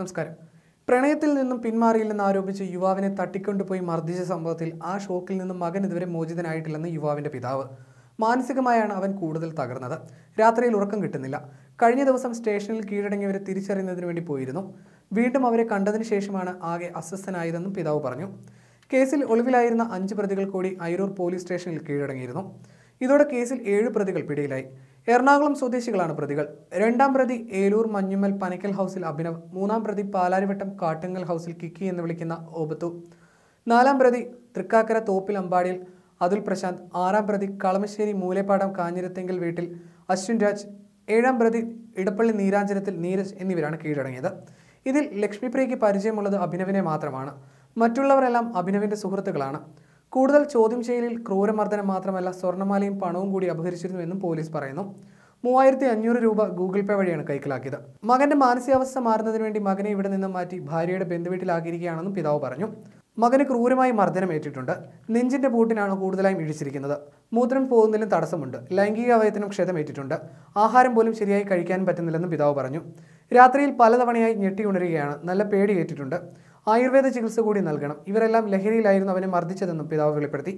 നമസ്കാരം പ്രണയത്തിൽ നിന്നും പിന്മാറിയില്ലെന്ന് ആരോപിച്ച് യുവാവിനെ തട്ടിക്കൊണ്ടുപോയി മർദ്ദിച്ച സംഭവത്തിൽ ആ ഷോക്കിൽ നിന്നും മകൻ ഇതുവരെ മോചിതനായിട്ടില്ലെന്ന് യുവാവിൻ്റെ പിതാവ് മാനസികമായാണ് അവൻ കൂടുതൽ തകർന്നത് രാത്രിയിൽ ഉറക്കം കിട്ടുന്നില്ല കഴിഞ്ഞ ദിവസം സ്റ്റേഷനിൽ കീഴടങ്ങിയവരെ തിരിച്ചറിയുന്നതിന് വേണ്ടി പോയിരുന്നു വീണ്ടും അവരെ കണ്ടതിന് ശേഷമാണ് ആകെ അസ്വസ്ഥനായതെന്നും പിതാവ് പറഞ്ഞു കേസിൽ ഒളിവിലായിരുന്ന അഞ്ച് പ്രതികൾ കൂടി അയിരൂർ പോലീസ് സ്റ്റേഷനിൽ കീഴടങ്ങിയിരുന്നു ഇതോടെ കേസിൽ ഏഴ് പ്രതികൾ പിടിയിലായി എറണാകുളം സ്വദേശികളാണ് പ്രതികൾ രണ്ടാം പ്രതി ഏലൂർ മഞ്ഞുമ്മൽ പനക്കൽ ഹൗസിൽ അഭിനവ് മൂന്നാം പ്രതി പാലാരിവട്ടം കാട്ടുങ്ങൽ ഹൗസിൽ കിക്കി എന്ന് വിളിക്കുന്ന ഓബത്തു നാലാം പ്രതി തൃക്കാക്കര തോപ്പിൽ അമ്പാടിയിൽ അതുൽ പ്രശാന്ത് ആറാം പ്രതി കളമശ്ശേരി മൂലപ്പാടം കാഞ്ഞിരത്തെങ്കിൽ വീട്ടിൽ അശ്വിൻ രാജ് ഏഴാം പ്രതി ഇടപ്പള്ളി നീരാഞ്ചനത്തിൽ നീരജ് എന്നിവരാണ് കീഴടങ്ങിയത് ഇതിൽ ലക്ഷ്മിപ്രിയയ്ക്ക് പരിചയമുള്ളത് അഭിനവിനെ മാത്രമാണ് മറ്റുള്ളവരെല്ലാം അഭിനവിൻ്റെ സുഹൃത്തുക്കളാണ് കൂടുതൽ ചോദ്യം ചെയ്യലിൽ ക്രൂരമർദ്ദനം മാത്രമല്ല സ്വർണ്ണമാലയും പണവും കൂടി അപഹരിച്ചിരുന്നുവെന്നും പോലീസ് പറയുന്നു മൂവായിരത്തി അഞ്ഞൂറ് രൂപ ഗൂഗിൾ പേ വഴിയാണ് കൈക്കലാക്കിയത് മകന്റെ മാനസികാവസ്ഥ മാറുന്നതിന് വേണ്ടി മകനെ ഇവിടെ നിന്നും മാറ്റി ഭാര്യയുടെ ബന്ധുവീട്ടിലാക്കിയിരിക്കുകയാണെന്നും പിതാവ് പറഞ്ഞു മകന് ക്രൂരമായി മർദ്ദനമേറ്റിട്ടുണ്ട് നെഞ്ചിന്റെ പൂട്ടിനാണ് കൂടുതലായും ഇഴിച്ചിരിക്കുന്നത് മൂത്രം പോകുന്നതിലും തടസ്സമുണ്ട് ലൈംഗിക അവയത്തിനും ക്ഷതമേറ്റിട്ടുണ്ട് ആഹാരം പോലും ശരിയായി കഴിക്കാൻ പറ്റുന്നില്ലെന്നും പിതാവ് പറഞ്ഞു രാത്രിയിൽ പലതവണയായി ഞെട്ടി ഉണരുകയാണ് നല്ല പേടിയേറ്റിട്ടുണ്ട് ആയുർവേദ ചികിത്സ കൂടി നൽകണം ഇവരെല്ലാം ലഹരിയിലായിരുന്നു അവനെ മർദ്ദിച്ചതെന്നും പിതാവ് വെളിപ്പെടുത്തി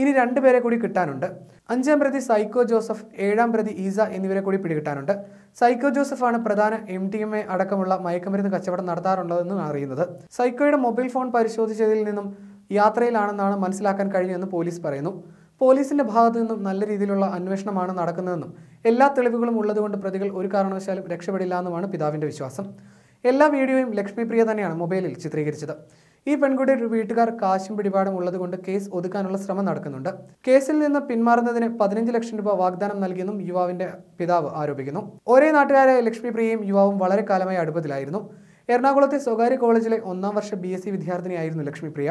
ഇനി രണ്ടുപേരെ കൂടി കിട്ടാനുണ്ട് അഞ്ചാം പ്രതി സൈക്കോ ജോസഫ് ഏഴാം പ്രതി ഈസ എന്നിവരെ കൂടി പിടികിട്ടാനുണ്ട് സൈക്കോ ജോസഫാണ് പ്രധാന എം ടി എം എ അടക്കമുള്ള മയക്കുമരുന്ന് കച്ചവടം നടത്താറുള്ളതെന്ന് അറിയുന്നത് സൈക്കോയുടെ മൊബൈൽ ഫോൺ പരിശോധിച്ചതിൽ നിന്നും യാത്രയിലാണെന്നാണ് മനസ്സിലാക്കാൻ കഴിഞ്ഞതെന്ന് പോലീസ് പറയുന്നു പോലീസിന്റെ ഭാഗത്തു നിന്നും നല്ല രീതിയിലുള്ള അന്വേഷണമാണ് നടക്കുന്നതെന്നും എല്ലാ തെളിവുകളും ഉള്ളതുകൊണ്ട് പ്രതികൾ ഒരു കാരണവശാലും രക്ഷപ്പെടില്ല എന്നുമാണ് പിതാവിന്റെ വിശ്വാസം എല്ലാ വീഡിയോയും ലക്ഷ്മിപ്രിയ തന്നെയാണ് മൊബൈലിൽ ചിത്രീകരിച്ചത് ഈ പെൺകുട്ടിയുടെ വീട്ടുകാർ കാശും പിടിപാടും ഉള്ളതുകൊണ്ട് കേസ് ഒതുക്കാനുള്ള ശ്രമം നടക്കുന്നുണ്ട് കേസിൽ നിന്ന് പിന്മാറുന്നതിന് പതിനഞ്ച് ലക്ഷം രൂപ വാഗ്ദാനം നൽകിയെന്നും യുവാവിന്റെ പിതാവ് ആരോപിക്കുന്നു ഒരേ നാട്ടുകാരായ ലക്ഷ്മിപ്രിയയും യുവാവും വളരെ കാലമായി അടുപ്പത്തിലായിരുന്നു എറണാകുളത്തെ സ്വകാര്യ കോളേജിലെ ഒന്നാം വർഷ ബി എസ് സി വിദ്യാർത്ഥിനിയായിരുന്നു ലക്ഷ്മിപ്രിയ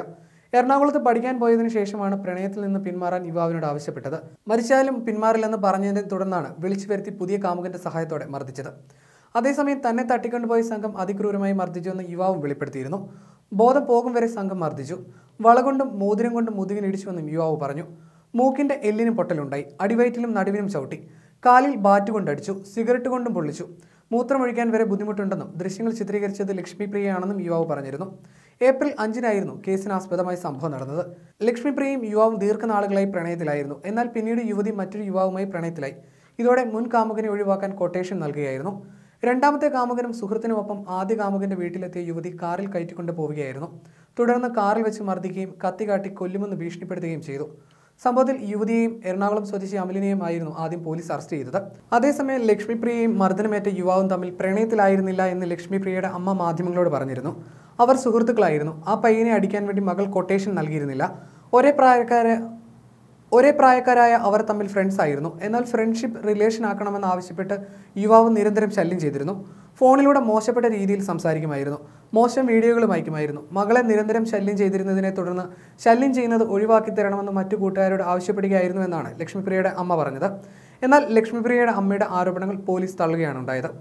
എറണാകുളത്ത് പഠിക്കാൻ പോയതിനു ശേഷമാണ് പ്രണയത്തിൽ നിന്ന് പിന്മാറാൻ യുവാവിനോട് ആവശ്യപ്പെട്ടത് മരിച്ചാലും പിന്മാറില്ലെന്ന് പറഞ്ഞതിനെ തുടർന്നാണ് വിളിച്ചു വരുത്തി പുതിയ കാമുകന്റെ സഹായത്തോടെ മർദ്ദിച്ചത് അതേസമയം തന്നെ തട്ടിക്കൊണ്ടുപോയ സംഘം അതിക്രൂരമായി മർദ്ദിച്ചുവെന്ന് യുവാവ് വെളിപ്പെടുത്തിയിരുന്നു ബോധം പോകും വരെ സംഘം മർദ്ദിച്ചു വളകൊണ്ടും മോതിരം കൊണ്ടും മുതുകിനിടിച്ചുവെന്നും യുവാവ് പറഞ്ഞു മൂക്കിന്റെ എല്ലിനും പൊട്ടലുണ്ടായി അടിവയറ്റിലും നടുവിനും ചവിട്ടി കാലിൽ ബാറ്റ് കൊണ്ടടിച്ചു സിഗരറ്റ് കൊണ്ടും പൊള്ളിച്ചു മൂത്രമൊഴിക്കാൻ വരെ ബുദ്ധിമുട്ടുണ്ടെന്നും ദൃശ്യങ്ങൾ ചിത്രീകരിച്ചത് ലക്ഷ്മിപ്രിയയാണെന്നും യുവാവ് പറഞ്ഞിരുന്നു ഏപ്രിൽ അഞ്ചിനായിരുന്നു ആസ്പദമായ സംഭവം നടന്നത് ലക്ഷ്മിപ്രിയയും യുവാവും ദീർഘനാളുകളായി പ്രണയത്തിലായിരുന്നു എന്നാൽ പിന്നീട് യുവതി മറ്റൊരു യുവാവുമായി പ്രണയത്തിലായി ഇതോടെ മുൻ കാമുകനെ ഒഴിവാക്കാൻ കൊട്ടേഷൻ നൽകുകയായിരുന്നു രണ്ടാമത്തെ കാമുകനും സുഹൃത്തിനുമൊപ്പം ആദ്യ കാമുകന്റെ വീട്ടിലെത്തിയ യുവതി കാറിൽ കയറ്റിക്കൊണ്ട് പോവുകയായിരുന്നു തുടർന്ന് കാറിൽ വെച്ച് മർദ്ദിക്കുകയും കത്തികാട്ടി കൊല്ലുമെന്ന് ഭീഷണിപ്പെടുത്തുകയും ചെയ്തു സംഭവത്തിൽ യുവതിയെയും എറണാകുളം സ്വദേശി അമലിനെയും ആയിരുന്നു ആദ്യം പോലീസ് അറസ്റ്റ് ചെയ്തത് അതേസമയം ലക്ഷ്മിപ്രിയയും മർദ്ദനമേറ്റ യുവാവും തമ്മിൽ പ്രണയത്തിലായിരുന്നില്ല എന്ന് ലക്ഷ്മിപ്രിയയുടെ അമ്മ മാധ്യമങ്ങളോട് പറഞ്ഞിരുന്നു അവർ സുഹൃത്തുക്കളായിരുന്നു ആ പയ്യനെ അടിക്കാൻ വേണ്ടി മകൾ കൊട്ടേഷൻ നൽകിയിരുന്നില്ല ഒരേ പ്രായക്കാരെ ഒരേ പ്രായക്കാരായ അവർ തമ്മിൽ ഫ്രണ്ട്സ് ആയിരുന്നു എന്നാൽ ഫ്രണ്ട്ഷിപ്പ് റിലേഷൻ ആക്കണമെന്ന് ആവശ്യപ്പെട്ട് യുവാവ് നിരന്തരം ശല്യം ചെയ്തിരുന്നു ഫോണിലൂടെ മോശപ്പെട്ട രീതിയിൽ സംസാരിക്കുമായിരുന്നു മോശം വീഡിയോകളും അയക്കുമായിരുന്നു മകളെ നിരന്തരം ശല്യം ചെയ്തിരുന്നതിനെ തുടർന്ന് ശല്യം ചെയ്യുന്നത് ഒഴിവാക്കി തരണമെന്ന് മറ്റു കൂട്ടുകാരോട് ആവശ്യപ്പെടുകയായിരുന്നു എന്നാണ് ലക്ഷ്മിപ്രിയയുടെ അമ്മ പറഞ്ഞത് എന്നാൽ ലക്ഷ്മിപ്രിയയുടെ അമ്മയുടെ ആരോപണങ്ങൾ പോലീസ് തള്ളുകയാണ് ഉണ്ടായത്